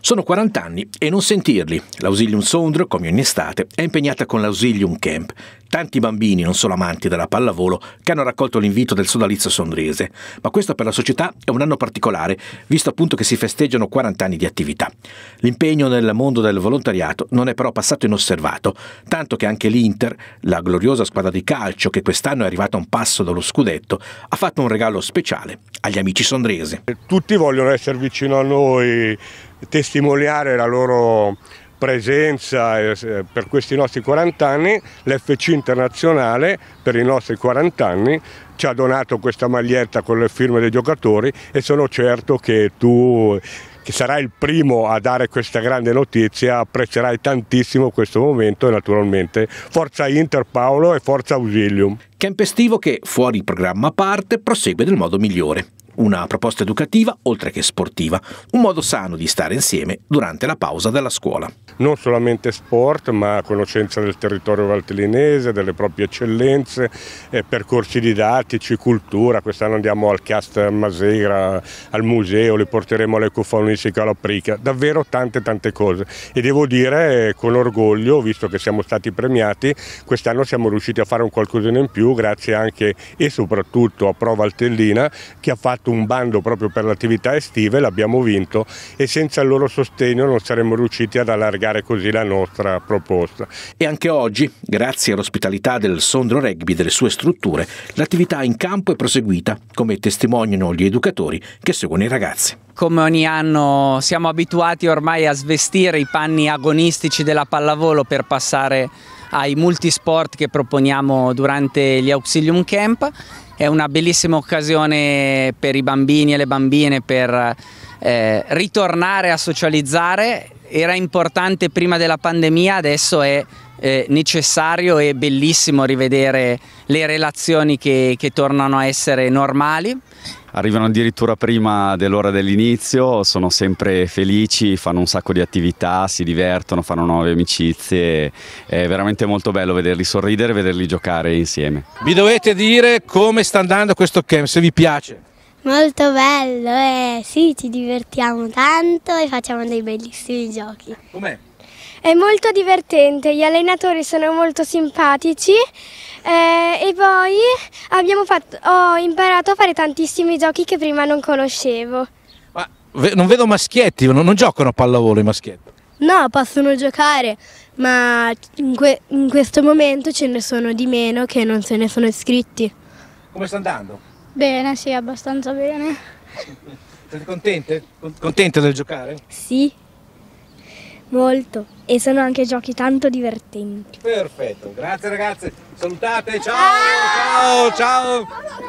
Sono 40 anni e non sentirli. L'Ausilium Sondrio, come ogni estate, è impegnata con l'Ausilium Camp, tanti bambini, non solo amanti della pallavolo, che hanno raccolto l'invito del sodalizio sondrese. Ma questo per la società è un anno particolare, visto appunto che si festeggiano 40 anni di attività. L'impegno nel mondo del volontariato non è però passato inosservato, tanto che anche l'Inter, la gloriosa squadra di calcio che quest'anno è arrivata a un passo dallo scudetto, ha fatto un regalo speciale agli amici sondresi. Tutti vogliono essere vicino a noi, testimoniare la loro presenza eh, eh, per questi nostri 40 anni, l'FC internazionale per i nostri 40 anni ci ha donato questa maglietta con le firme dei giocatori e sono certo che tu che sarai il primo a dare questa grande notizia apprezzerai tantissimo questo momento e naturalmente forza Inter Paolo e forza Ausilium. Camp che fuori programma a parte prosegue nel modo migliore. Una proposta educativa, oltre che sportiva, un modo sano di stare insieme durante la pausa della scuola. Non solamente sport, ma conoscenza del territorio valtellinese, delle proprie eccellenze, eh, percorsi didattici, cultura. Quest'anno andiamo al Cast Masera, al museo, li porteremo all'Ecofonistica Calaprica. Davvero tante tante cose. E devo dire eh, con orgoglio, visto che siamo stati premiati, quest'anno siamo riusciti a fare un qualcosina in più grazie anche e soprattutto a Pro Valtellina che ha fatto fatto un bando proprio per l'attività estiva e l'abbiamo vinto e senza il loro sostegno non saremmo riusciti ad allargare così la nostra proposta. E anche oggi, grazie all'ospitalità del Sondro Rugby e delle sue strutture, l'attività in campo è proseguita, come testimoniano gli educatori che seguono i ragazzi. Come ogni anno siamo abituati ormai a svestire i panni agonistici della pallavolo per passare ai multisport che proponiamo durante gli Auxilium Camp. È una bellissima occasione per i bambini e le bambine per eh, ritornare a socializzare. Era importante prima della pandemia, adesso è eh, necessario e bellissimo rivedere le relazioni che, che tornano a essere normali. Arrivano addirittura prima dell'ora dell'inizio, sono sempre felici, fanno un sacco di attività, si divertono, fanno nuove amicizie. È veramente molto bello vederli sorridere e vederli giocare insieme. Vi dovete dire come sta andando questo camp, se vi piace. Molto bello, eh, sì, ci divertiamo tanto e facciamo dei bellissimi giochi. Com'è? È molto divertente, gli allenatori sono molto simpatici eh, e poi fatto, ho imparato a fare tantissimi giochi che prima non conoscevo. Ma non vedo maschietti, non, non giocano a pallavolo i maschietti? No, possono giocare, ma in, que in, questo momento ce ne sono di meno che non se ne sono iscritti. Come sta andando? Bene, sì, abbastanza bene. Siete contente? Contente del giocare? Sì. Molto. E sono anche giochi tanto divertenti. Perfetto, grazie ragazze. Salutate, ciao, ciao, ciao.